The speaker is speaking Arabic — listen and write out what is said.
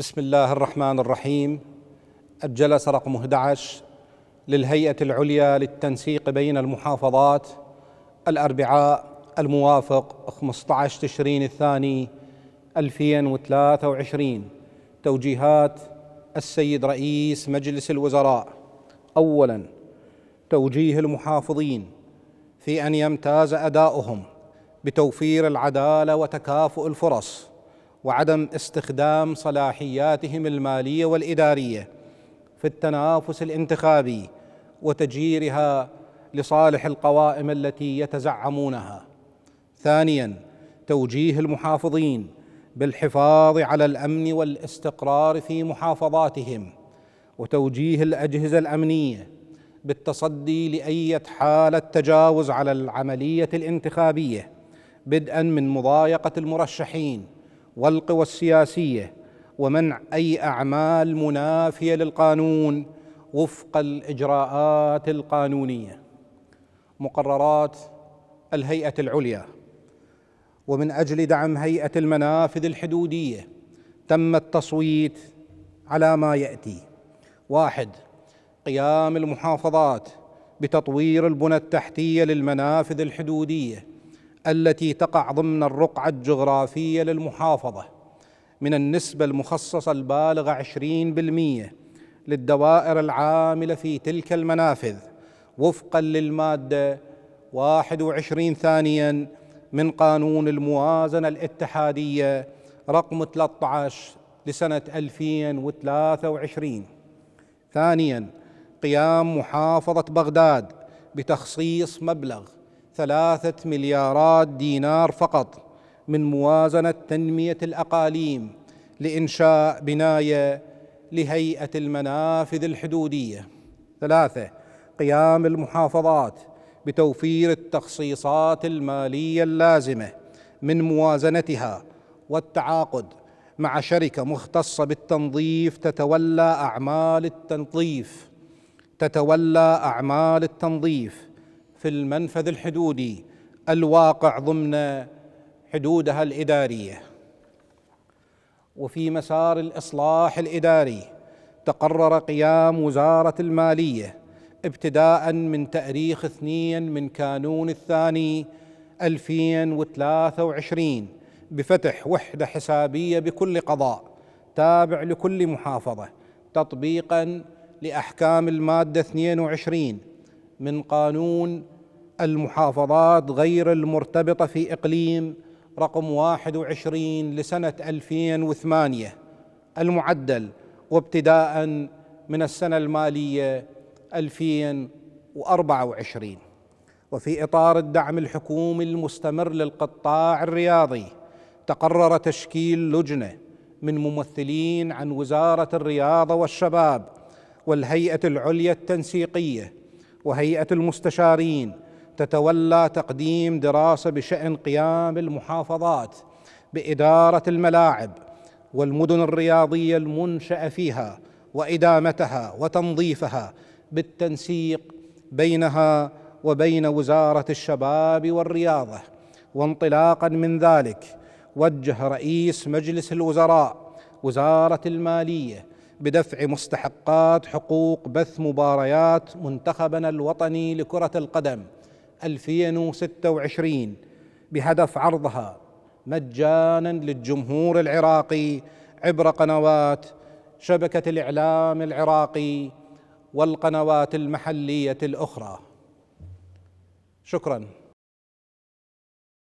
بسم الله الرحمن الرحيم الجلسة رقم 11 للهيئة العليا للتنسيق بين المحافظات الأربعاء الموافق 15 تشرين الثاني 2023 توجيهات السيد رئيس مجلس الوزراء أولا توجيه المحافظين في أن يمتاز أداؤهم بتوفير العدالة وتكافؤ الفرص وعدم استخدام صلاحياتهم الماليه والاداريه في التنافس الانتخابي وتجييرها لصالح القوائم التي يتزعمونها ثانيا توجيه المحافظين بالحفاظ على الامن والاستقرار في محافظاتهم وتوجيه الاجهزه الامنيه بالتصدي لاي حاله تجاوز على العمليه الانتخابيه بدءا من مضايقه المرشحين والقوى السياسيه ومنع اي اعمال منافيه للقانون وفق الاجراءات القانونيه مقررات الهيئه العليا ومن اجل دعم هيئه المنافذ الحدوديه تم التصويت على ما ياتي واحد قيام المحافظات بتطوير البنى التحتيه للمنافذ الحدوديه التي تقع ضمن الرقعة الجغرافية للمحافظة من النسبة المخصصة البالغة 20% للدوائر العاملة في تلك المنافذ وفقا للمادة 21 ثانيا من قانون الموازنة الاتحادية رقم 13 لسنة 2023 ثانيا قيام محافظة بغداد بتخصيص مبلغ ثلاثة مليارات دينار فقط من موازنة تنمية الأقاليم لإنشاء بناية لهيئة المنافذ الحدودية ثلاثة قيام المحافظات بتوفير التخصيصات المالية اللازمة من موازنتها والتعاقد مع شركة مختصة بالتنظيف تتولى أعمال التنظيف تتولى أعمال التنظيف في المنفذ الحدودي الواقع ضمن حدودها الاداريه وفي مسار الاصلاح الاداري تقرر قيام وزاره الماليه ابتداء من تاريخ 2 من كانون الثاني 2023 بفتح وحده حسابيه بكل قضاء تابع لكل محافظه تطبيقا لاحكام الماده 22 من قانون المحافظات غير المرتبطة في إقليم رقم 21 لسنة 2008 المعدل وابتداء من السنة المالية 2024 وفي إطار الدعم الحكومي المستمر للقطاع الرياضي تقرر تشكيل لجنة من ممثلين عن وزارة الرياضة والشباب والهيئة العليا التنسيقية وهيئه المستشارين تتولى تقديم دراسه بشان قيام المحافظات باداره الملاعب والمدن الرياضيه المنشاه فيها وادامتها وتنظيفها بالتنسيق بينها وبين وزاره الشباب والرياضه وانطلاقا من ذلك وجه رئيس مجلس الوزراء وزاره الماليه بدفع مستحقات حقوق بث مباريات منتخبنا الوطني لكرة القدم 2026 بهدف عرضها مجانا للجمهور العراقي عبر قنوات شبكة الإعلام العراقي والقنوات المحلية الأخرى شكراً